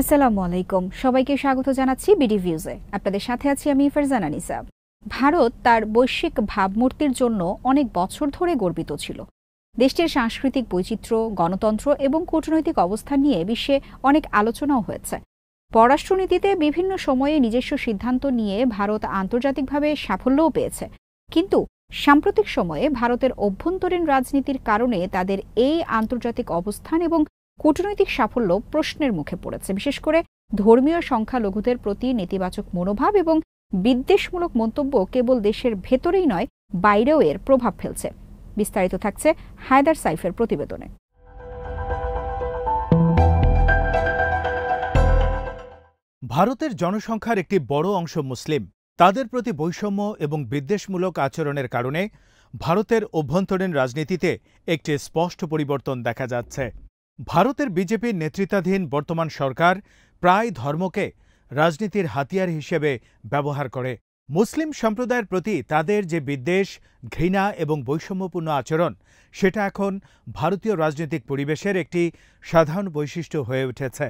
আসসালামু আলাইকুম সবাইকে স্বাগত জানাচ্ছি বিডি ভিউজে আপনাদের সাথে আছি আমি ফারজানা নিসা ভারত তার বৈশ্বিক ভাবমূর্তির জন্য অনেক বছর ধরে গর্বিত ছিল দেশটির সাংস্কৃতিক বৈচিত্র্য গণতন্ত্র এবং কূটনৈতিক অবস্থান নিয়ে বিশ্বে অনেক আলোচনাও হয়েছে পররাষ্ট্রনীতিতে বিভিন্ন সময়ে নিজস্ব সিদ্ধান্ত নিয়ে ভারত আন্তর্জাতিকভাবে সাফল্যও পেয়েছে কিন্তু সাম্প্রতিক সময়ে ভারতের অভ্যন্তরীণ রাজনীতির কারণে তাদের এই আন্তর্জাতিক অবস্থান এবং কূটনৈতিক সাফল্য প্রশ্নের মুখে পড়েছে বিশেষ করে ধর্মীয় সংখ্যালঘুদের প্রতি নেতিবাচক মনোভাব এবং বিদ্বেষমূলক মন্তব্য কেবল দেশের ভেতরেই নয় বাইরেও এর প্রভাব ফেলছে বিস্তারিত থাকছে হায়দার সাইফের প্রতিবেদনে ভারতের জনসংখ্যার একটি বড় অংশ মুসলিম তাদের প্রতি বৈষম্য এবং বিদ্বেষমূলক আচরণের কারণে ভারতের অভ্যন্তরীণ রাজনীতিতে একটি স্পষ্ট পরিবর্তন দেখা যাচ্ছে ভারতের বিজেপির নেতৃত্বাধীন বর্তমান সরকার প্রায় ধর্মকে রাজনীতির হাতিয়ার হিসেবে ব্যবহার করে মুসলিম সম্প্রদায়ের প্রতি তাদের যে বিদ্বেষ ঘৃণা এবং বৈষম্যপূর্ণ আচরণ সেটা এখন ভারতীয় রাজনৈতিক পরিবেশের একটি সাধারণ বৈশিষ্ট্য হয়ে উঠেছে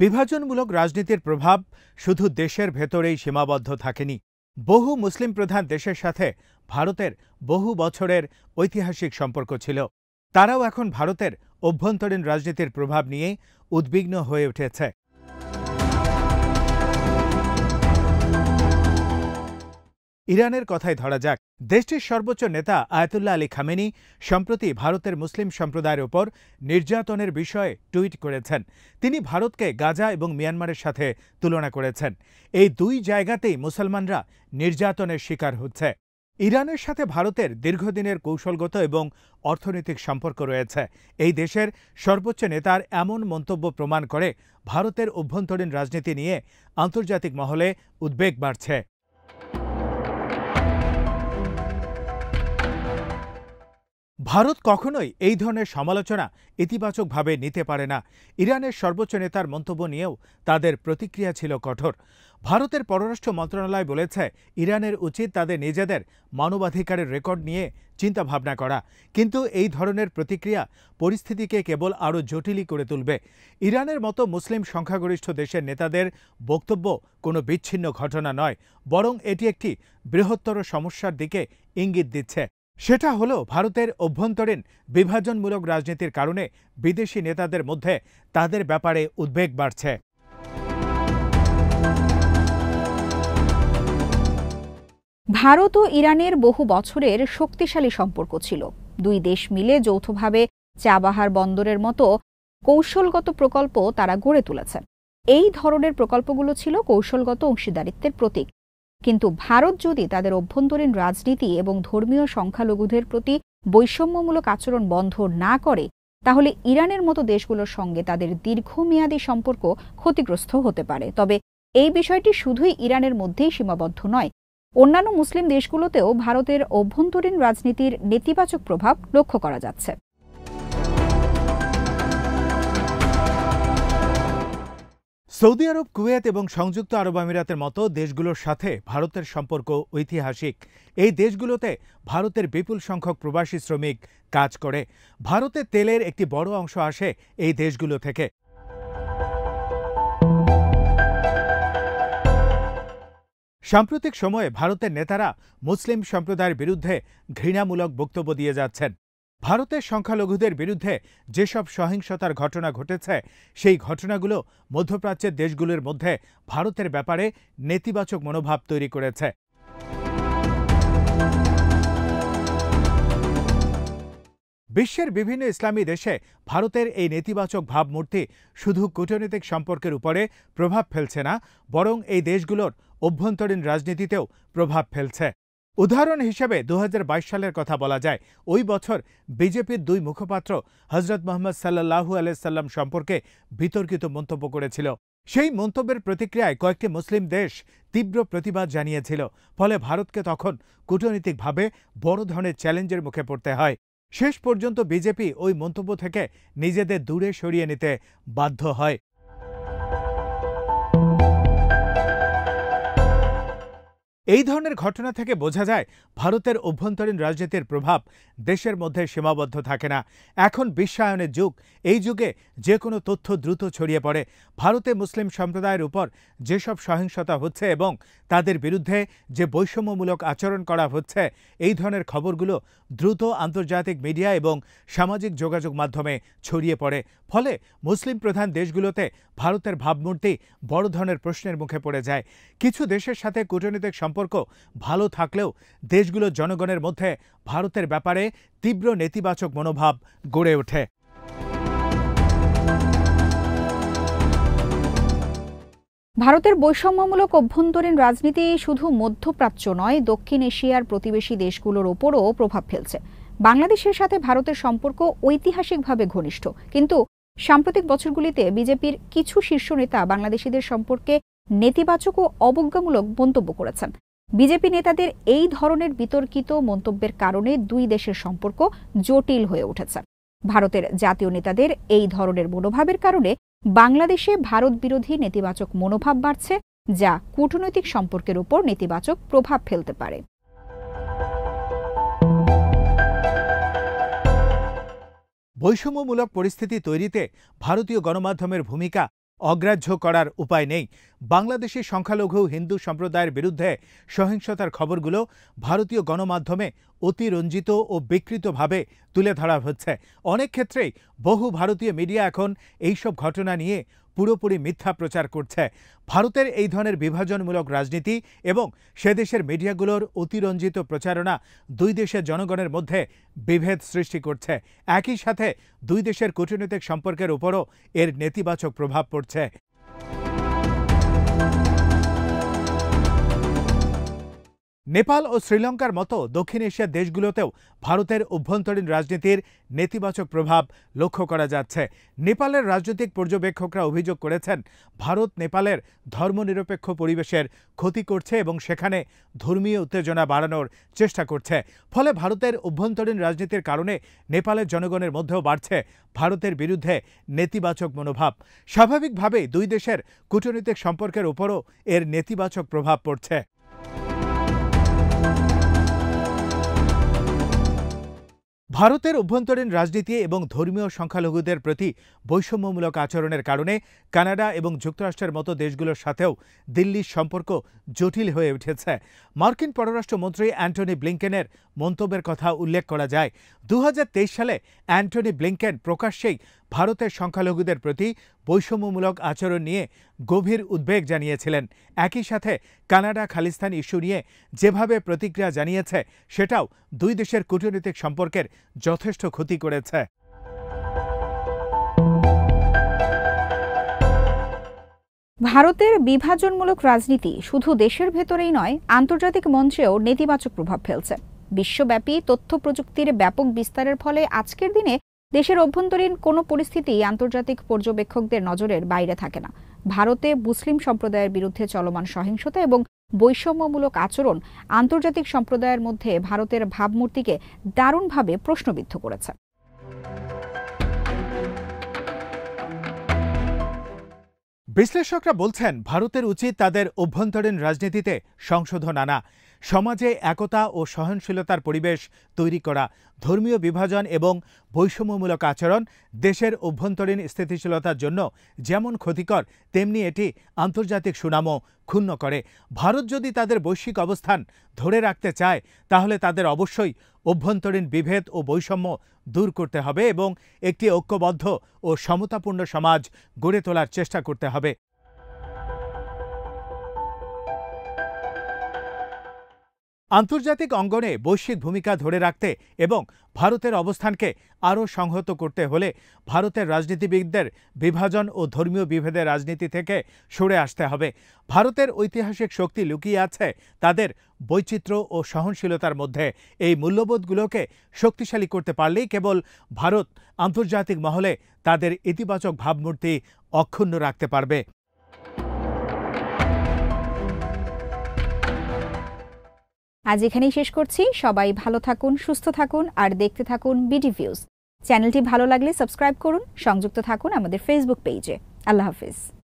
বিভাজনমূলক রাজনীতির প্রভাব শুধু দেশের ভেতরেই সীমাবদ্ধ থাকেনি বহু মুসলিম প্রধান দেশের সাথে ভারতের বহু বছরের ঐতিহাসিক সম্পর্ক ছিল তারাও এখন ভারতের অভ্যন্তরীণ রাজনীতির প্রভাব নিয়ে উদ্বিগ্ন হয়ে উঠেছে ইরানের কথাই ধরা যাক দেশটির সর্বোচ্চ নেতা আয়াতুল্লাহ আলী খামেনি সম্প্রতি ভারতের মুসলিম সম্প্রদায়ের ওপর নির্যাতনের বিষয়ে টুইট করেছেন তিনি ভারতকে গাজা এবং মিয়ানমারের সাথে তুলনা করেছেন এই দুই জায়গাতেই মুসলমানরা নির্যাতনের শিকার হচ্ছে ইরানের সাথে ভারতের দীর্ঘদিনের কৌশলগত এবং অর্থনৈতিক সম্পর্ক রয়েছে এই দেশের সর্বোচ্চ নেতার এমন মন্তব্য প্রমাণ করে ভারতের অভ্যন্তরীণ রাজনীতি নিয়ে আন্তর্জাতিক মহলে উদ্বেগ বাড়ছে ভারত কখনোই এই ধরনের সমালোচনা ইতিবাচকভাবে নিতে পারে না ইরানের সর্বোচ্চ নেতার মন্তব্য নিয়েও তাদের প্রতিক্রিয়া ছিল কঠোর ভারতের পররাষ্ট্র মন্ত্রণালয় বলেছে ইরানের উচিত তাদের নিজেদের মানবাধিকারের রেকর্ড নিয়ে চিন্তা ভাবনা করা কিন্তু এই ধরনের প্রতিক্রিয়া পরিস্থিতিকে কেবল আরও জটিলই করে তুলবে ইরানের মতো মুসলিম সংখ্যাগরিষ্ঠ দেশের নেতাদের বক্তব্য কোনো বিচ্ছিন্ন ঘটনা নয় বরং এটি একটি বৃহত্তর সমস্যার দিকে ইঙ্গিত দিচ্ছে সেটা হলো ভারতের অভ্যন্তরীণ বিভাজনমূলক রাজনীতির কারণে বিদেশি নেতাদের মধ্যে তাদের ব্যাপারে উদ্বেগ বাড়ছে ভারত ও ইরানের বহু বছরের শক্তিশালী সম্পর্ক ছিল দুই দেশ মিলে যৌথভাবে চাবাহার বন্দরের মতো কৌশলগত প্রকল্প তারা গড়ে তুলেছে এই ধরনের প্রকল্পগুলো ছিল কৌশলগত অংশীদারিত্বের প্রতীক কিন্তু ভারত যদি তাদের অভ্যন্তরীণ রাজনীতি এবং ধর্মীয় সংখ্যালঘুদের প্রতি বৈষম্যমূলক আচরণ বন্ধ না করে তাহলে ইরানের মতো দেশগুলোর সঙ্গে তাদের দীর্ঘমেয়াদী সম্পর্ক ক্ষতিগ্রস্ত হতে পারে তবে এই বিষয়টি শুধুই ইরানের মধ্যেই সীমাবদ্ধ নয় অন্যান্য মুসলিম দেশগুলোতেও ভারতের অভ্যন্তরীণ রাজনীতির নেতিবাচক প্রভাব লক্ষ্য করা যাচ্ছে সৌদি আরব কুয়েত এবং সংযুক্ত আরব আমিরাতের মতো দেশগুলোর সাথে ভারতের সম্পর্ক ঐতিহাসিক এই দেশগুলোতে ভারতের বিপুল সংখ্যক প্রবাসী শ্রমিক কাজ করে ভারতে তেলের একটি বড় অংশ আসে এই দেশগুলো থেকে সাম্প্রতিক সময়ে ভারতের নেতারা মুসলিম সম্প্রদায়ের বিরুদ্ধে ঘৃণামূলক বক্তব্য দিয়ে যাচ্ছেন ভারতের সংখ্যালঘুদের বিরুদ্ধে যেসব সহিংসতার ঘটনা ঘটেছে সেই ঘটনাগুলো মধ্যপ্রাচ্যের দেশগুলোর মধ্যে ভারতের ব্যাপারে নেতিবাচক মনোভাব তৈরি করেছে বিশ্বের বিভিন্ন ইসলামী দেশে ভারতের এই নেতিবাচক ভাবমূর্তি শুধু কূটনৈতিক সম্পর্কের উপরে প্রভাব ফেলছে না বরং এই দেশগুলোর অভ্যন্তরীণ রাজনীতিতেও প্রভাব ফেলছে উদাহরণ হিসেবে দু সালের কথা বলা যায় ওই বছর বিজেপির দুই মুখপাত্র হজরত মোহাম্মদ সাল্লাহু আলাইসাল্লাম সম্পর্কে বিতর্কিত মন্তব্য করেছিল সেই মন্তব্যের প্রতিক্রিয়ায় কয়েকটি মুসলিম দেশ তীব্র প্রতিবাদ জানিয়েছিল ফলে ভারতকে তখন কূটনৈতিকভাবে বড় ধরনের চ্যালেঞ্জের মুখে পড়তে হয় শেষ পর্যন্ত বিজেপি ওই মন্তব্য থেকে নিজেদের দূরে সরিয়ে নিতে বাধ্য হয় এই ধরনের ঘটনা থেকে বোঝা যায় ভারতের অভ্যন্তরীণ রাজনীতির প্রভাব দেশের মধ্যে সীমাবদ্ধ থাকে না এখন বিশ্বায়নের যুগ এই যুগে যে কোনো তথ্য দ্রুত ছড়িয়ে পড়ে ভারতে মুসলিম সম্প্রদায়ের উপর যেসব সহিংসতা হচ্ছে এবং তাদের বিরুদ্ধে যে বৈষম্যমূলক আচরণ করা হচ্ছে এই ধরনের খবরগুলো দ্রুত আন্তর্জাতিক মিডিয়া এবং সামাজিক যোগাযোগ মাধ্যমে ছড়িয়ে পড়ে ফলে মুসলিম প্রধান দেশগুলোতে ভারতের ভাবমূর্তি বড় ধরনের প্রশ্নের মুখে পড়ে যায় কিছু দেশের সাথে কূটনৈতিক সম্পর্ক ভালো থাকলেও দেশগুলোর জনগণের মধ্যে ভারতের ব্যাপারে তীব্র নেতিবাচক মনোভাব গড়ে ওঠে ভারতের বৈষম্যমূলক অভ্যন্তরীণ রাজনীতি শুধু মধ্যপ্রাচ্য নয় দক্ষিণ এশিয়ার প্রতিবেশী দেশগুলোর ওপরও প্রভাব ফেলছে বাংলাদেশের সাথে ভারতের সম্পর্ক ঐতিহাসিকভাবে ঘনিষ্ঠ কিন্তু সাম্প্রতিক বছরগুলিতে বিজেপির কিছু শীর্ষ নেতা বাংলাদেশিদের সম্পর্কে নেতিবাচক ও অবজ্ঞামূলক মন্তব্য করেছেন বিজেপি নেতাদের এই ধরনের বিতর্কিত মন্তব্যের কারণে দুই দেশের সম্পর্ক জটিল হয়ে উঠেছে ভারতের জাতীয় নেতাদের এই ধরনের মনোভাবের কারণে বাংলাদেশে ভারত বিরোধী নেতিবাচক মনোভাব বাড়ছে যা কূটনৈতিক সম্পর্কের উপর নেতিবাচক প্রভাব ফেলতে পারে বৈষম্যমূলক পরিস্থিতি তৈরিতে ভারতীয় গণমাধ্যমের ভূমিকা অগ্রাহ্য করার উপায় নেই বাংলাদেশে সংখ্যালঘু হিন্দু সম্প্রদায়ের বিরুদ্ধে সহিংসতার খবরগুলো ভারতীয় গণমাধ্যমে অতিরঞ্জিত ও বিকৃতভাবে তুলে ধরা হচ্ছে অনেক ক্ষেত্রেই বহু ভারতীয় মিডিয়া এখন এইসব ঘটনা নিয়ে পুরোপুরি মিথ্যা প্রচার করছে ভারতের এই ধরনের বিভাজনমূলক রাজনীতি এবং সে দেশের মিডিয়াগুলোর অতিরঞ্জিত প্রচারণা দুই দেশের জনগণের মধ্যে বিভেদ সৃষ্টি করছে একই সাথে দুই দেশের কূটনৈতিক সম্পর্কের উপরও এর নেতিবাচক প্রভাব পড়ছে নেপাল ও শ্রীলঙ্কার মতো দক্ষিণ এশিয়ার দেশগুলোতেও ভারতের অভ্যন্তরীণ রাজনীতির নেতিবাচক প্রভাব লক্ষ্য করা যাচ্ছে নেপালের রাজনৈতিক পর্যবেক্ষকরা অভিযোগ করেছেন ভারত নেপালের ধর্মনিরপেক্ষ পরিবেশের ক্ষতি করছে এবং সেখানে ধর্মীয় উত্তেজনা বাড়ানোর চেষ্টা করছে ফলে ভারতের অভ্যন্তরীণ রাজনীতির কারণে নেপালের জনগণের মধ্যেও বাড়ছে ভারতের বিরুদ্ধে নেতিবাচক মনোভাব স্বাভাবিকভাবেই দুই দেশের কূটনৈতিক সম্পর্কের উপরও এর নেতিবাচক প্রভাব পড়ছে ভারতের অভ্যন্তরীণ রাজনীতি এবং ধর্মীয় সংখ্যালঘুদের প্রতি বৈষম্যমূলক আচরণের কারণে কানাডা এবং যুক্তরাষ্ট্রের মতো দেশগুলোর সাথেও দিল্লির সম্পর্ক জটিল হয়ে উঠেছে মার্কিন পররাষ্ট্রমন্ত্রী অ্যান্টনি ব্লিঙ্কেনের মন্তব্যের কথা উল্লেখ করা যায় দু সালে অ্যান্টনি ব্লিংকেন প্রকাশ্যেই ভারতের সংখ্যালঘুদের প্রতি বৈষম্যমূলক আচরণ নিয়ে গভীর উদ্বেগ জানিয়েছিলেন একই সাথে কানাডা খালিস্তান ইস্যু নিয়ে যেভাবে প্রতিক্রিয়া জানিয়েছে সেটাও দুই দেশের কূটনৈতিক সম্পর্কের যথেষ্ট ক্ষতি করেছে ভারতের বিভাজনমূলক রাজনীতি শুধু দেশের ভেতরেই নয় আন্তর্জাতিক মঞ্চেও নেতিবাচক প্রভাব ফেলছে বিশ্বব্যাপী তথ্য প্রযুক্তির ব্যাপক বিস্তারের ফলে আজকের দিনে দেশের অভ্যন্তরীণ কোনো পরিস্থিতি আন্তর্জাতিক পর্যবেক্ষকদের নজরের বাইরে থাকে না ভারতে মুসলিম সম্প্রদায়ের বিরুদ্ধে চলমান সহিংসতা এবং বৈষম্যমূলক আচরণ আন্তর্জাতিক সম্প্রদায়ের মধ্যে ভারতের ভাবমূর্তিকে দারুণভাবে প্রশ্নবিদ্ধ করেছে বিশ্লেষকরা বলছেন ভারতের উচিত তাদের অভ্যন্তরীণ রাজনীতিতে সংশোধন আনা সমাজে একতা ও সহনশীলতার পরিবেশ তৈরি করা ধর্মীয় বিভাজন এবং বৈষম্যমূলক আচরণ দেশের অভ্যন্তরীণ স্থিতিশীলতার জন্য যেমন ক্ষতিকর তেমনি এটি আন্তর্জাতিক সুনামও ক্ষুণ্ণ করে ভারত যদি তাদের বৈশ্বিক অবস্থান ধরে রাখতে চায় তাহলে তাদের অবশ্যই অভ্যন্তরীণ বিভেদ ও বৈষম্য দূর করতে হবে এবং একটি ঐক্যবদ্ধ ও সমতাপূর্ণ সমাজ গড়ে তোলার চেষ্টা করতে হবে আন্তর্জাতিক অঙ্গনে বৈশ্বিক ভূমিকা ধরে রাখতে এবং ভারতের অবস্থানকে আরও সংহত করতে হলে ভারতের রাজনীতিবিদদের বিভাজন ও ধর্মীয় বিভেদের রাজনীতি থেকে সরে আসতে হবে ভারতের ঐতিহাসিক শক্তি লুকিয়ে আছে তাদের বৈচিত্র্য ও সহনশীলতার মধ্যে এই মূল্যবোধগুলোকে শক্তিশালী করতে পারলেই কেবল ভারত আন্তর্জাতিক মহলে তাদের ইতিবাচক ভাবমূর্তি অক্ষুণ্ণ রাখতে পারবে আজ এখানেই শেষ করছি সবাই ভালো থাকুন সুস্থ থাকুন আর দেখতে থাকুন বিডি ভিউজ চ্যানেলটি ভালো লাগলে সাবস্ক্রাইব করুন সংযুক্ত থাকুন আমাদের ফেসবুক পেজে আল্লাহ হাফিজ